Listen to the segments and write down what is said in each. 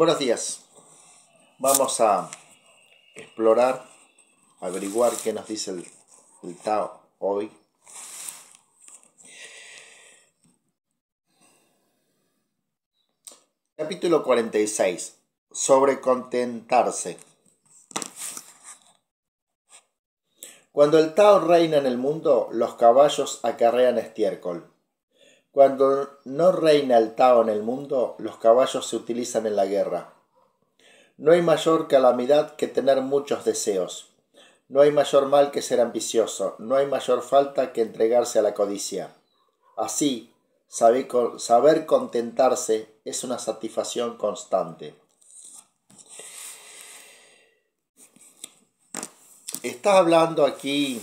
Buenos días. Vamos a explorar, averiguar qué nos dice el, Tao hoy. Capítulo 46. Sobre contentarse. Cuando el Tao reina en el mundo, los caballos acarrean estiércol. Cuando no reina el Tao en el mundo, los caballos se utilizan en la guerra. No hay mayor calamidad que tener muchos deseos. No hay mayor mal que ser ambicioso. No hay mayor falta que entregarse a la codicia. Así, saber contentarse es una satisfacción constante. Está hablando aquí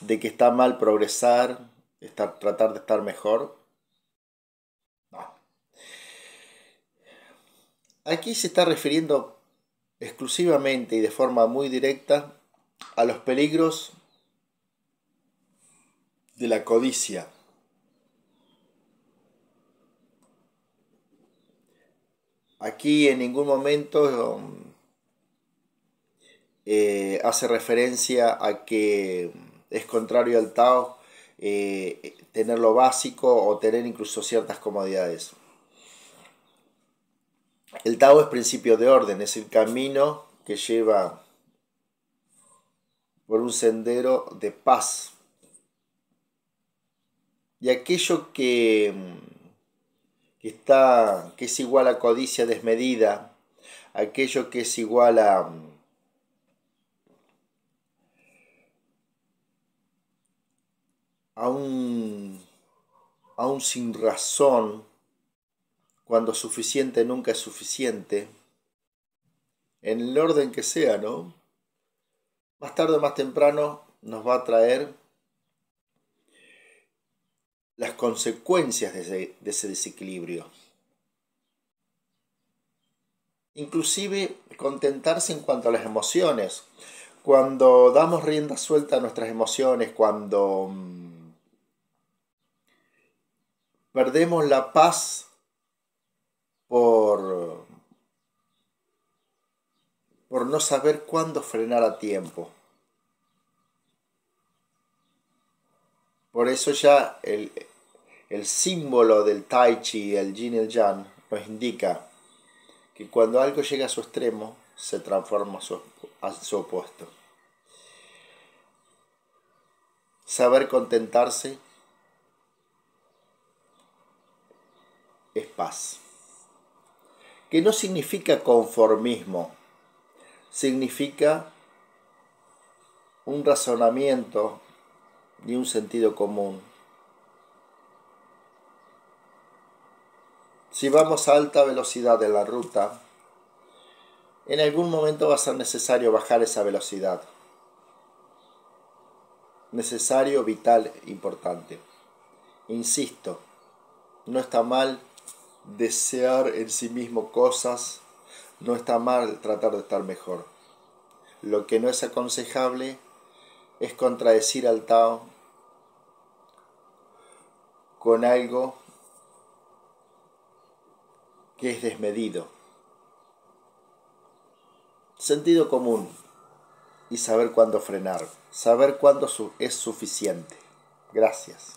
de que está mal progresar, tratar de estar mejor. Aquí se está refiriendo exclusivamente y de forma muy directa a los peligros de la codicia. Aquí en ningún momento eh, hace referencia a que es contrario al Tao eh, eh, tener lo básico o tener incluso ciertas comodidades. El Tao es principio de orden, es el camino que lleva por un sendero de paz. Y aquello que, mm, que, está, que es igual a codicia desmedida, aquello que es igual a mm, Aún un, sin razón, cuando suficiente nunca es suficiente, en el orden que sea, ¿no? Más tarde o más temprano nos va a traer las consecuencias de de ese desequilibrio. Inclusive contentarse en cuanto a las emociones. Cuando damos rienda suelta a nuestras emociones, cuando mm, Perdemos la paz por, por no saber cuándo frenar a tiempo. Por eso ya el, símbolo del tai chi, el jin y el yang, nos indica que cuando algo llega a su extremo, se transforma a su opuesto. Saber contentarse es paz, que no significa conformismo, significa un razonamiento y un sentido común. Si vamos a alta velocidad en la ruta, en algún momento va a ser necesario bajar esa velocidad. Necesario, vital, importante. Insisto, no está mal desear en sí mismo cosas, no está mal tratar de estar mejor. Lo que no es aconsejable es contradecir al Tao con algo que es desmedido. Sentido común y saber cuándo frenar, saber cuándo es suficiente. Gracias.